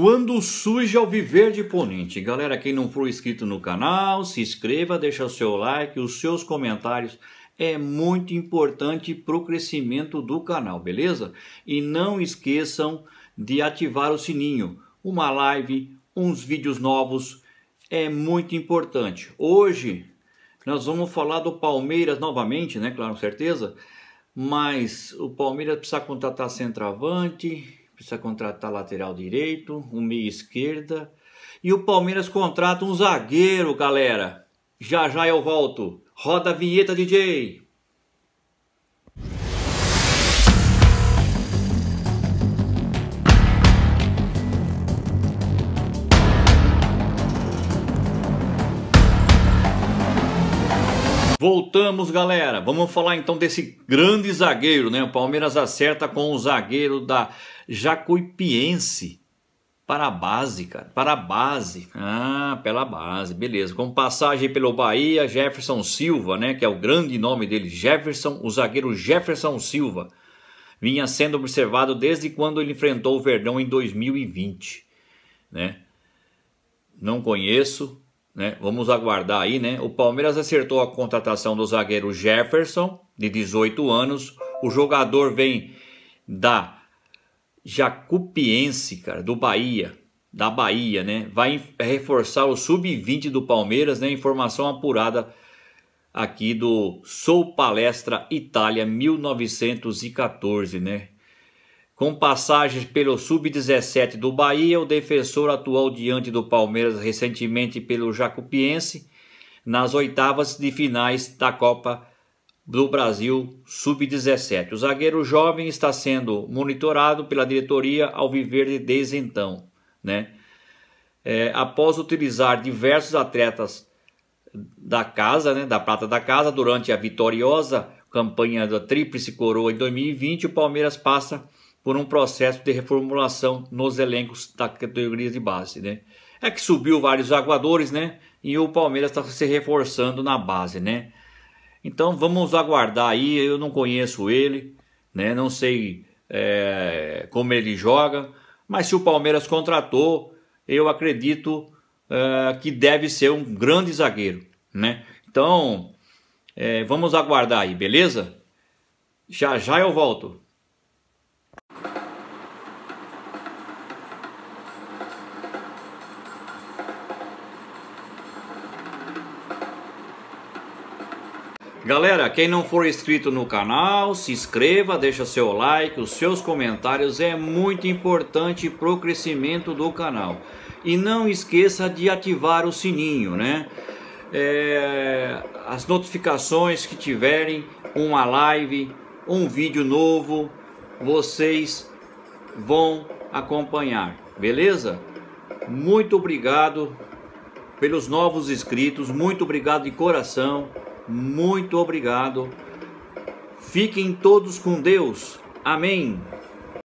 Quando surge ao viver de ponente. Galera, quem não for inscrito no canal, se inscreva, deixa o seu like, os seus comentários é muito importante para o crescimento do canal, beleza? E não esqueçam de ativar o sininho. Uma live, uns vídeos novos é muito importante. Hoje nós vamos falar do Palmeiras novamente, né? Claro, com certeza. Mas o Palmeiras precisa contratar centroavante, precisa contratar lateral direito, um meia esquerda. E o Palmeiras contrata um zagueiro, galera. Já já eu volto. Roda a vinheta, DJ. Voltamos, galera. Vamos falar então desse grande zagueiro, né? O Palmeiras acerta com o zagueiro da Jacuipiense para a base, cara. Para a base. Ah, pela base. Beleza. Com passagem pelo Bahia, Jefferson Silva, né, que é o grande nome dele, Jefferson, o zagueiro Jefferson Silva, vinha sendo observado desde quando ele enfrentou o Verdão em 2020, né? Não conheço, né? Vamos aguardar aí, né? O Palmeiras acertou a contratação do zagueiro Jefferson, de 18 anos. O jogador vem da Jacupiense, cara, do Bahia. Da Bahia, né? Vai reforçar o sub-20 do Palmeiras, né? Informação apurada aqui do Sou Palestra Itália 1914, né? Com passagens pelo Sub-17 do Bahia, o defensor atuou diante do Palmeiras recentemente pelo Jacupiense nas oitavas de finais da Copa do Brasil Sub-17. O zagueiro jovem está sendo monitorado pela diretoria ao viver desde então. Né? É, após utilizar diversos atletas da casa, né, da prata da casa, durante a vitoriosa campanha da Tríplice Coroa em 2020, o Palmeiras passa por um processo de reformulação nos elencos da categoria de base, né? É que subiu vários aguadores, né? E o Palmeiras está se reforçando na base, né? Então vamos aguardar aí. Eu não conheço ele, né? Não sei é, como ele joga, mas se o Palmeiras contratou, eu acredito é, que deve ser um grande zagueiro, né? Então é, vamos aguardar aí, beleza? Já já eu volto. Galera, quem não for inscrito no canal, se inscreva, deixa seu like, os seus comentários é muito importante para o crescimento do canal. E não esqueça de ativar o sininho, né? É, as notificações que tiverem uma live, um vídeo novo, vocês vão acompanhar, beleza? Muito obrigado pelos novos inscritos, muito obrigado de coração. Muito obrigado. Fiquem todos com Deus. Amém.